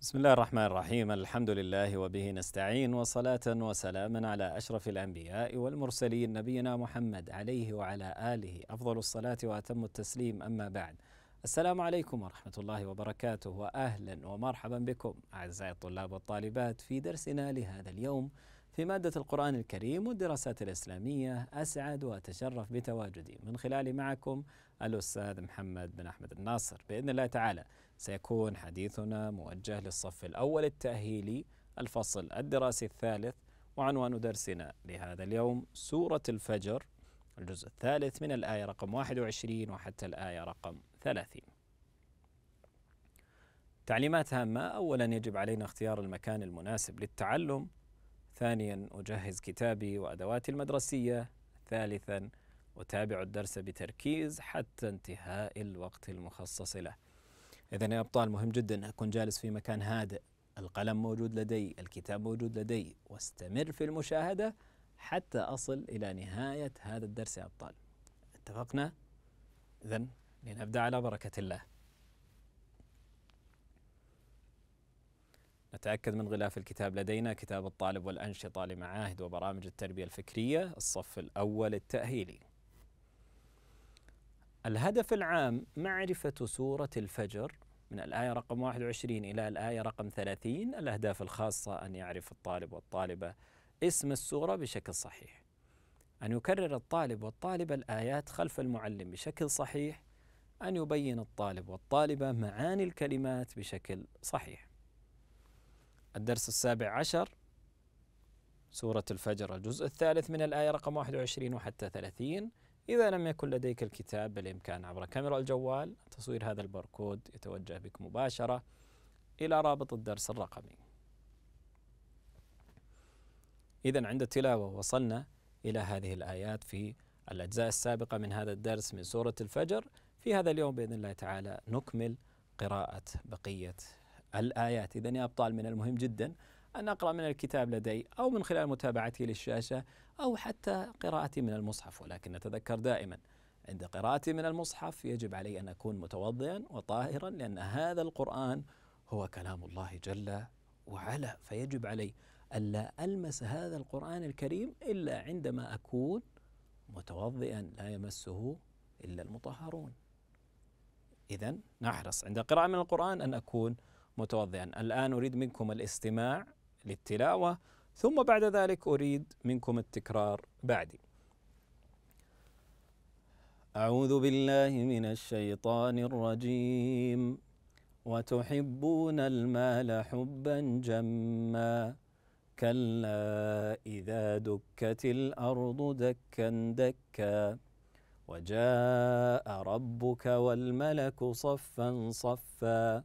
بسم الله الرحمن الرحيم الحمد لله وبه نستعين وصلاة وسلاما على أشرف الأنبياء والمرسلين نبينا محمد عليه وعلى آله أفضل الصلاة وأتم التسليم أما بعد السلام عليكم ورحمة الله وبركاته وأهلا ومرحبا بكم أعزائي الطلاب والطالبات في درسنا لهذا اليوم في مادة القرآن الكريم والدراسات الإسلامية أسعد وأتشرف بتواجدي من خلال معكم الأستاذ محمد بن أحمد الناصر بإذن الله تعالى سيكون حديثنا موجه للصف الأول التأهيلي الفصل الدراسي الثالث وعنوان درسنا لهذا اليوم سورة الفجر الجزء الثالث من الآية رقم 21 وحتى الآية رقم 30 تعليمات هامة أولا يجب علينا اختيار المكان المناسب للتعلم ثانيا أجهز كتابي وأدواتي المدرسية ثالثا أتابع الدرس بتركيز حتى انتهاء الوقت المخصص له إذا يا أبطال مهم جدا أكون جالس في مكان هادئ القلم موجود لدي الكتاب موجود لدي واستمر في المشاهدة حتى أصل إلى نهاية هذا الدرس يا أبطال اتفقنا؟ إذا لنبدأ على بركة الله نتأكد من غلاف الكتاب لدينا كتاب الطالب والأنشطة لمعاهد وبرامج التربية الفكرية الصف الأول التأهيلي الهدف العام معرفة سورة الفجر من الآية رقم 21 إلى الآية رقم 30 الأهداف الخاصة أن يعرف الطالب والطالبة اسم السورة بشكل صحيح أن يكرر الطالب والطالبة الآيات خلف المعلم بشكل صحيح أن يبين الطالب والطالبة معاني الكلمات بشكل صحيح الدرس السابع عشر سورة الفجر الجزء الثالث من الآية رقم 21 وحتى 30 إذا لم يكن لديك الكتاب بالإمكان عبر كاميرا الجوال تصوير هذا الباركود يتوجه بك مباشرة إلى رابط الدرس الرقمي إذا عند التلاوة وصلنا إلى هذه الآيات في الأجزاء السابقة من هذا الدرس من سورة الفجر في هذا اليوم بإذن الله تعالى نكمل قراءة بقية الآيات إذا يا أبطال من المهم جدا أن أقرأ من الكتاب لدي أو من خلال متابعتي للشاشة أو حتى قراءتي من المصحف ولكن نتذكر دائما عند قراءتي من المصحف يجب علي أن أكون متوضئا وطاهرا لأن هذا القرآن هو كلام الله جل وعلا فيجب علي ألا ألمس هذا القرآن الكريم إلا عندما أكون متوضئا لا يمسه إلا المطهرون إذا نحرص عند قراءة من القرآن أن أكون متوضئا الآن أريد منكم الاستماع للتلاوة ثم بعد ذلك أريد منكم التكرار بعدي أعوذ بالله من الشيطان الرجيم وتحبون المال حبا جما كلا إذا دكت الأرض دكا دكا وجاء ربك والملك صفا صفا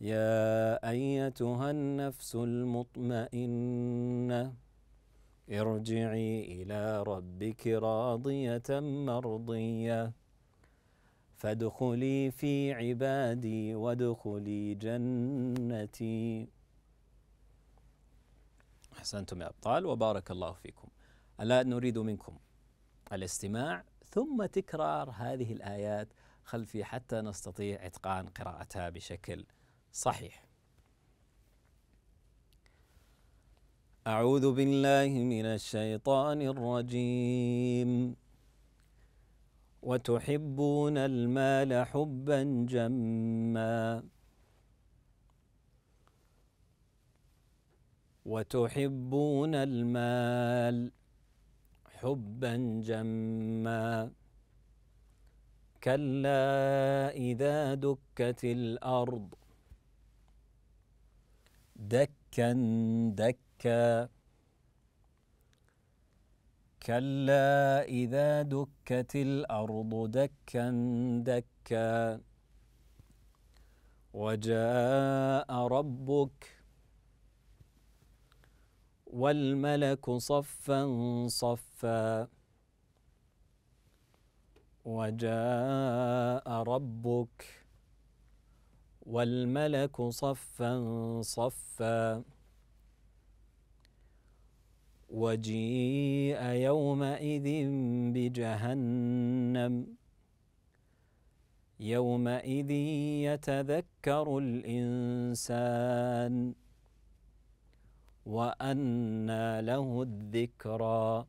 يا ايتها النفس المطمئنه ارجعي الى ربك راضيه مرضيه فادخلي في عبادي وادخلي جنتي احسنتم يا ابطال وبارك الله فيكم الان نريد منكم الاستماع ثم تكرار هذه الايات خلفي حتى نستطيع اتقان قراءتها بشكل صحيح أعوذ بالله من الشيطان الرجيم وتحبون المال حبا جما وتحبون المال حبا جما كلا إذا دكت الأرض دكا دكا كلا إذا دكت الأرض دكا دكا وجاء ربك والملك صفا صفا وجاء ربك والملك صفا صفا وجيء يومئذ بجهنم يومئذ يتذكر الإنسان وأنى له الذكرى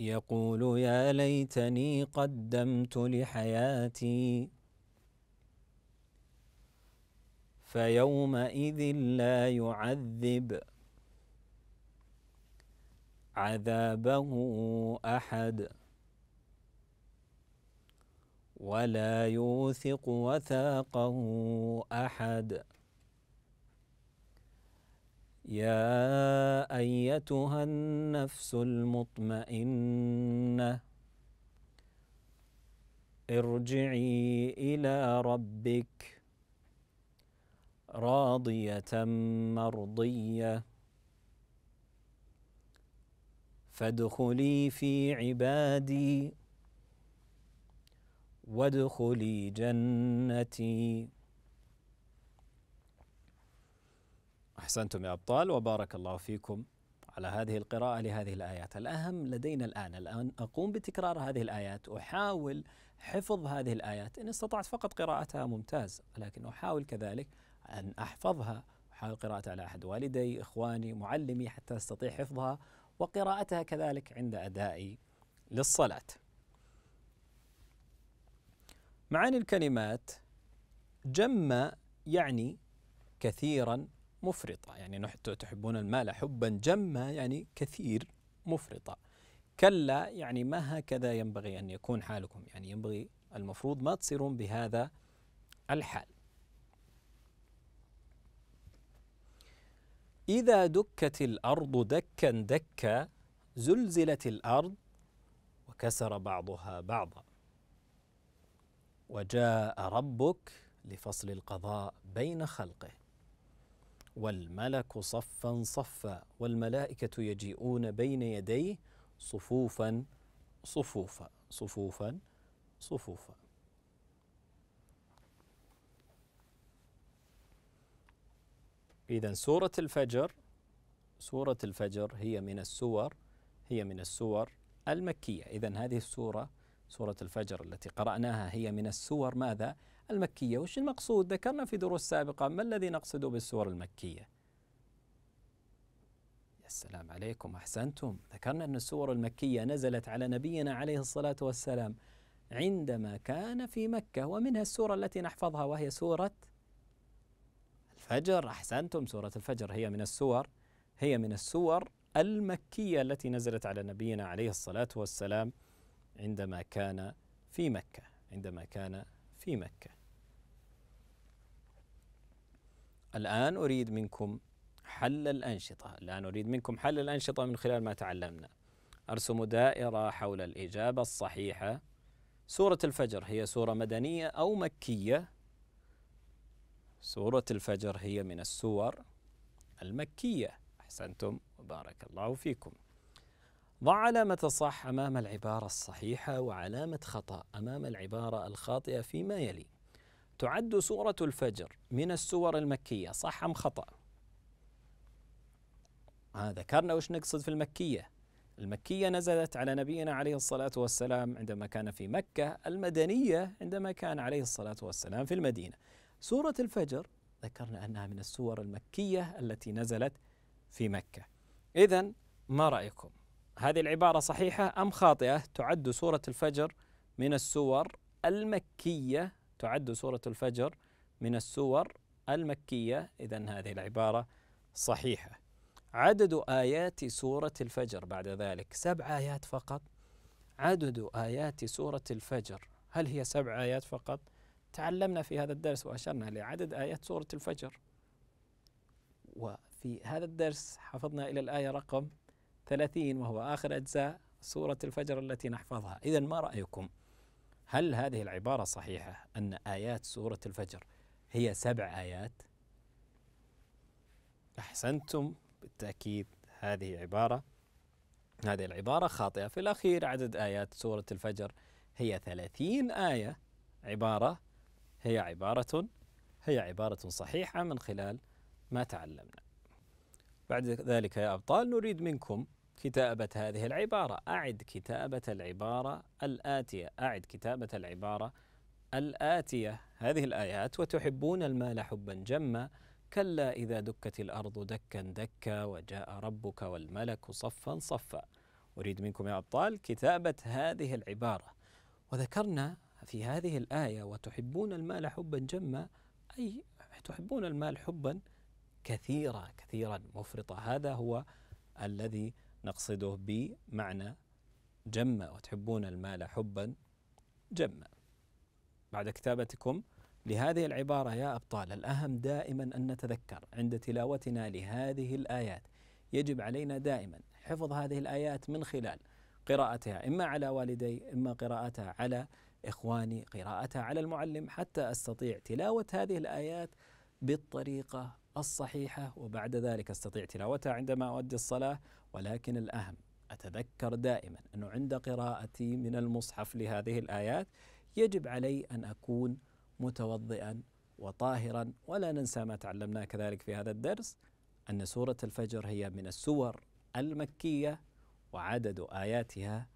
يقول يا ليتني قدمت لحياتي فيومئذ لا يعذب عذابه احد ولا يوثق وثاقه احد يا ايتها النفس المطمئنه ارجعي الى ربك راضيه مرضيه فادخلي في عبادي وادخلي جنتي أحسنتم يا أبطال وبارك الله فيكم على هذه القراءة لهذه الآيات الأهم لدينا الآن الآن أقوم بتكرار هذه الآيات أحاول حفظ هذه الآيات إن استطعت فقط قراءتها ممتاز لكن أحاول كذلك أن أحفظها أحاول قراءتها على أحد والدي إخواني معلمي حتى أستطيع حفظها وقراءتها كذلك عند أدائي للصلاة معاني الكلمات جم يعني كثيرا مفرطة يعني تحبون المال حبا جما يعني كثير مفرطة كلا يعني ما هكذا ينبغي أن يكون حالكم يعني ينبغي المفروض ما تصيرون بهذا الحال إذا دكت الأرض دكا دكا زلزلت الأرض وكسر بعضها بعضا وجاء ربك لفصل القضاء بين خلقه والملك صفا صفا والملائكة يجيئون بين يديه صفوفا صفوفا صفوفا صفوفا إذا سورة الفجر سورة الفجر هي من السور هي من السور المكية إذا هذه السورة سورة الفجر التي قرأناها هي من السور ماذا؟ المكية وش المقصود ذكرنا في دروس سابقة ما الذي نقصده بالسور المكية يا عليكم أحسنتم ذكرنا أن السور المكية نزلت على نبينا عليه الصلاة والسلام عندما كان في مكة ومنها السورة التي نحفظها وهي سورة الفجر أحسنتم سورة الفجر هي من السور هي من السور المكية التي نزلت على نبينا عليه الصلاة والسلام عندما كان في مكة عندما كان في مكة الآن أريد منكم حل الأنشطة الآن أريد منكم حل الأنشطة من خلال ما تعلمنا أرسم دائرة حول الإجابة الصحيحة سورة الفجر هي سورة مدنية أو مكية سورة الفجر هي من السور المكية أحسنتم وبارك الله فيكم ضع علامة صح أمام العبارة الصحيحة وعلامة خطأ أمام العبارة الخاطئة فيما يلي تعد سورة الفجر من السور المكية صح أم خطأ؟ آه ذكرنا وش نقصد في المكية المكية نزلت على نبينا عليه الصلاة والسلام عندما كان في مكة المدنية عندما كان عليه الصلاة والسلام في المدينة سورة الفجر ذكرنا أنها من السور المكية التي نزلت في مكة إذا ما رأيكم هذه العبارة صحيحة أم خاطئة تعد سورة الفجر من السور المكية تعد سورة الفجر من السور المكية إذا هذه العبارة صحيحة عدد آيات سورة الفجر بعد ذلك سبع آيات فقط عدد آيات سورة الفجر هل هي سبع آيات فقط؟ تعلمنا في هذا الدرس وأشرنا لعدد آيات سورة الفجر وفي هذا الدرس حفظنا إلى الآية رقم 30 وهو آخر أجزاء سورة الفجر التي نحفظها إذا ما رأيكم؟ هل هذه العبارة صحيحة أن آيات سورة الفجر هي سبع آيات؟ أحسنتم بالتأكيد هذه عبارة هذه العبارة خاطئة في الأخير عدد آيات سورة الفجر هي ثلاثين آية عبارة هي عبارة هي عبارة صحيحة من خلال ما تعلمنا بعد ذلك يا أبطال نريد منكم كتابة هذه العبارة أعد كتابة العبارة الآتية أعد كتابة العبارة الآتية هذه الآيات وتحبون المال حبا جما كلا إذا دكت الأرض دكا دكا وجاء ربك والملك صفا صفا أريد منكم يا أبطال كتابة هذه العبارة وذكرنا في هذه الآية وتحبون المال حبا جما أي تحبون المال حبا كثيرا كثيرا مفرطا هذا هو الذي نقصده بمعنى جمة وتحبون المال حبا جمة بعد كتابتكم لهذه العبارة يا أبطال الأهم دائما أن نتذكر عند تلاوتنا لهذه الآيات يجب علينا دائما حفظ هذه الآيات من خلال قراءتها إما على والدي إما قراءتها على إخواني قراءتها على المعلم حتى أستطيع تلاوة هذه الآيات بالطريقة الصحيحة وبعد ذلك استطيع تلاوتها عندما أؤدي الصلاة ولكن الأهم أتذكر دائما أنه عند قراءتي من المصحف لهذه الآيات يجب علي أن أكون متوضئا وطاهرا ولا ننسى ما تعلمناه كذلك في هذا الدرس أن سورة الفجر هي من السور المكية وعدد آياتها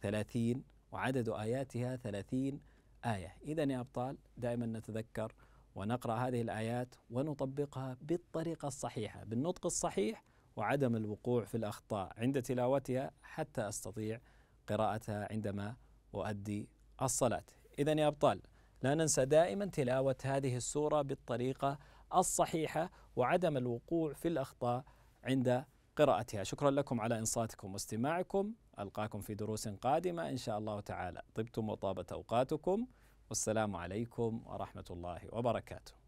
ثلاثين وعدد آياتها ثلاثين آية إذا يا أبطال دائما نتذكر ونقرأ هذه الآيات ونطبقها بالطريقة الصحيحة بالنطق الصحيح وعدم الوقوع في الأخطاء عند تلاوتها حتى أستطيع قراءتها عندما أؤدي الصلاة إذا يا أبطال لا ننسى دائما تلاوة هذه السورة بالطريقة الصحيحة وعدم الوقوع في الأخطاء عند قراءتها شكرا لكم على إنصاتكم واستماعكم ألقاكم في دروس قادمة إن شاء الله تعالى طبتم وطابت أوقاتكم والسلام عليكم ورحمة الله وبركاته